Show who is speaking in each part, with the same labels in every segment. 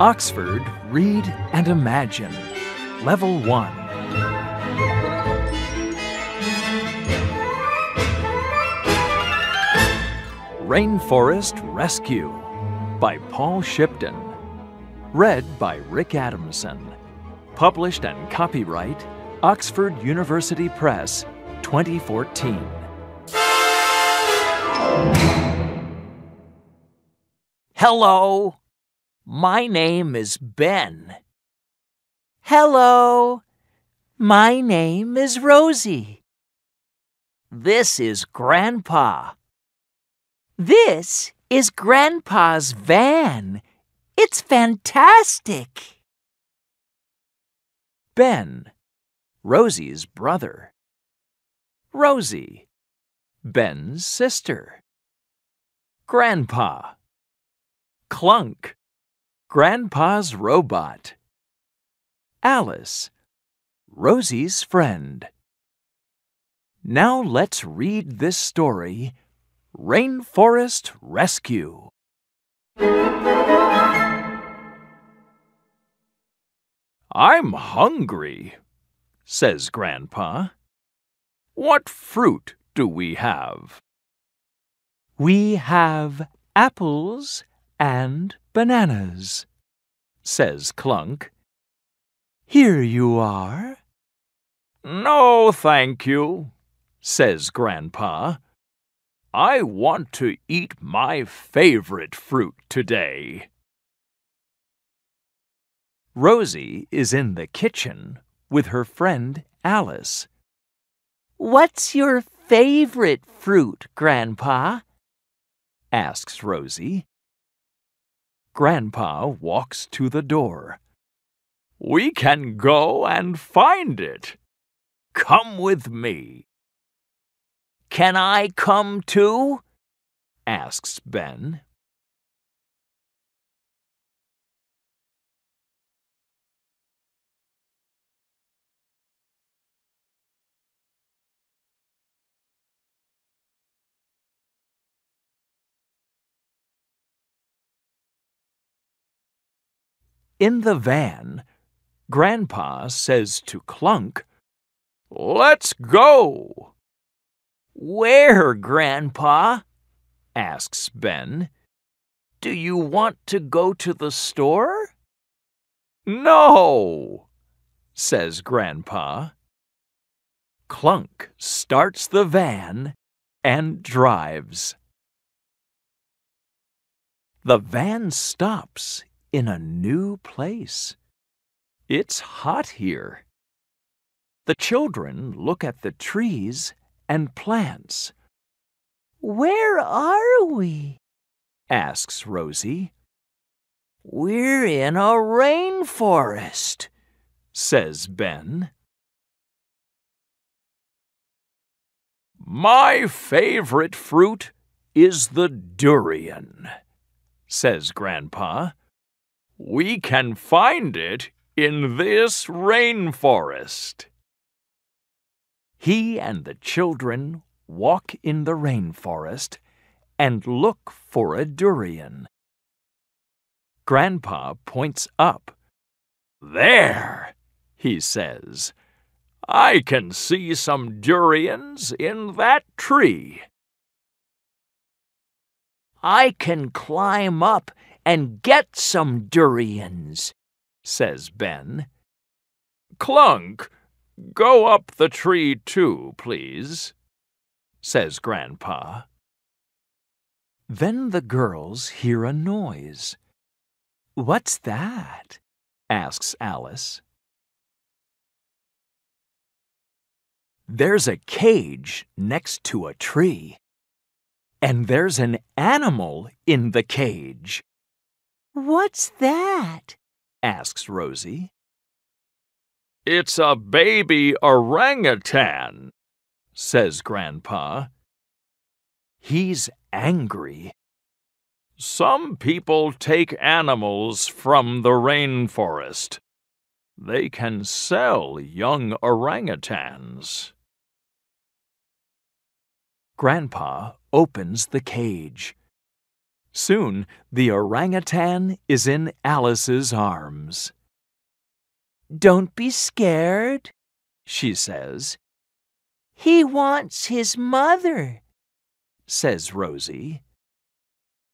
Speaker 1: Oxford Read and Imagine, Level 1. Rainforest Rescue by Paul Shipton. Read by Rick Adamson. Published and copyright Oxford University Press, 2014. Hello! My name is Ben. Hello. My name is Rosie. This is Grandpa. This is Grandpa's van. It's fantastic. Ben, Rosie's brother.
Speaker 2: Rosie, Ben's sister.
Speaker 1: Grandpa. Clunk, Grandpa's Robot. Alice, Rosie's friend. Now let's read this story Rainforest Rescue. I'm hungry, says Grandpa. What fruit do we have? We have apples and bananas, says Clunk. Here you are. No, thank you, says Grandpa. I want to eat my favorite fruit today. Rosie is in the kitchen with her friend Alice. What's your favorite fruit, Grandpa? asks Rosie. Grandpa walks to the door. We can go and find it. Come with me. Can I come too?
Speaker 2: asks Ben In the
Speaker 1: van, Grandpa says to Clunk, Let's go! Where, Grandpa? asks Ben. Do you want to go to the store? No, says Grandpa. Clunk starts the van and drives. The van stops in a new place. It's hot here. The children look at the trees and plants. Where are we? asks Rosie. We're in a rainforest, says Ben. My favorite fruit is the durian, says Grandpa. We can find it in this rainforest. He and the children walk in the rainforest and look for a durian. Grandpa points up. There, he says. I can see some durians in that tree. I can climb up and get some durians, says Ben. Clunk, go up the tree too, please, says Grandpa. Then the girls hear a noise. What's that?
Speaker 2: asks Alice.
Speaker 1: There's a cage next to a tree. And there's an animal in the cage, What's that? asks Rosie. It's a baby orangutan, says Grandpa. He's angry. Some people take animals from the rainforest. They can sell young orangutans. Grandpa opens the cage. Soon, the orangutan is in Alice's arms. Don't be scared, she says. He wants his mother, says Rosie.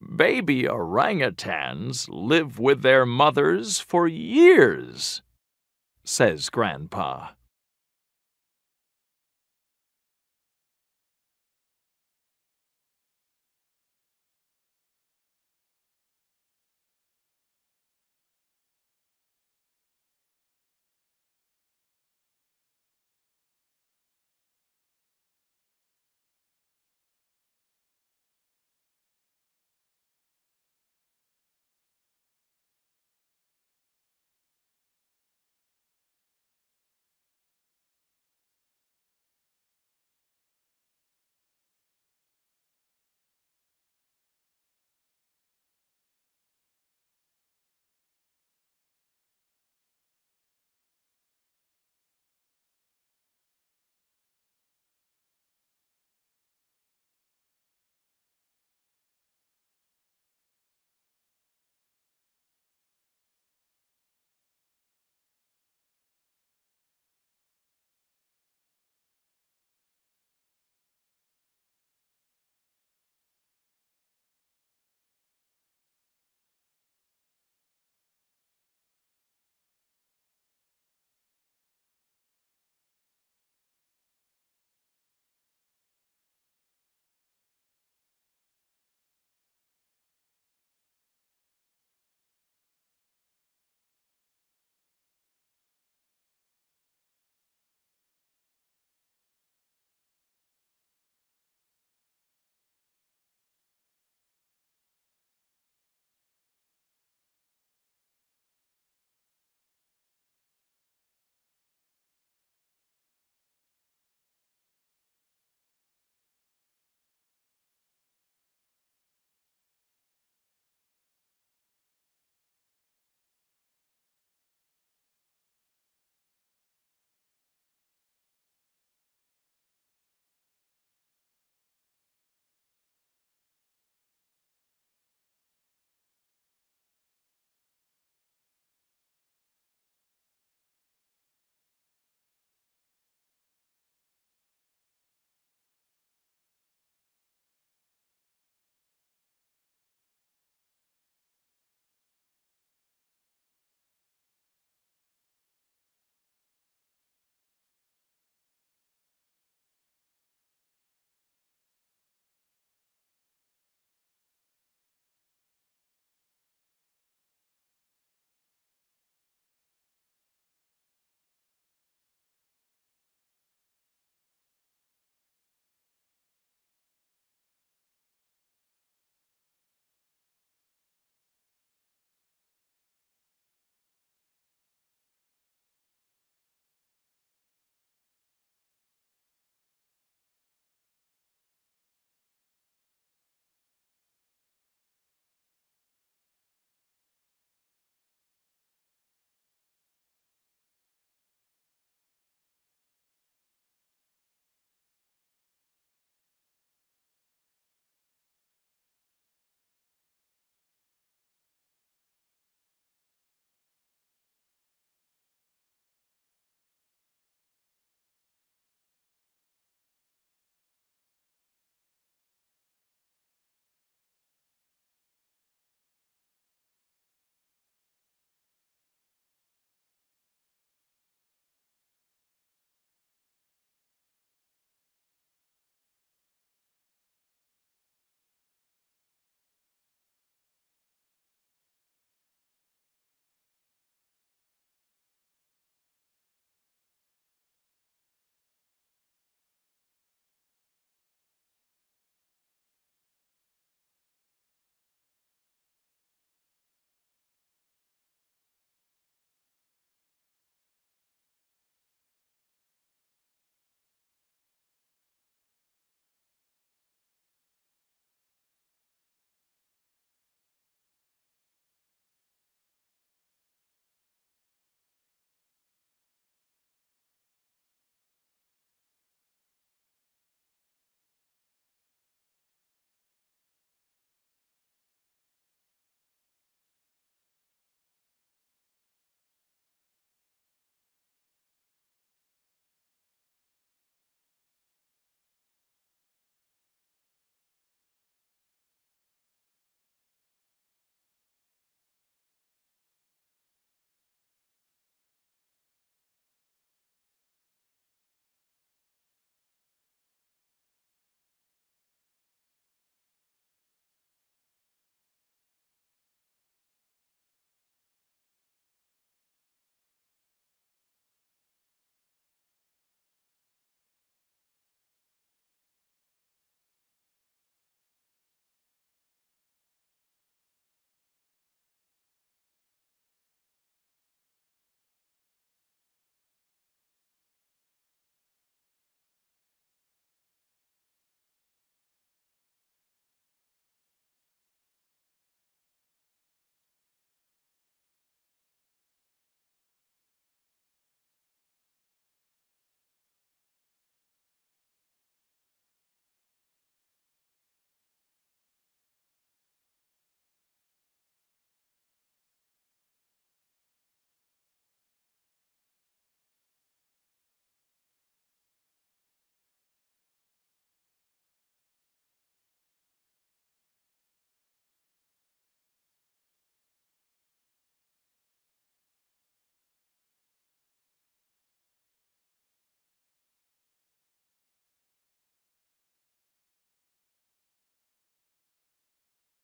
Speaker 1: Baby orangutans live with their mothers for years, says Grandpa.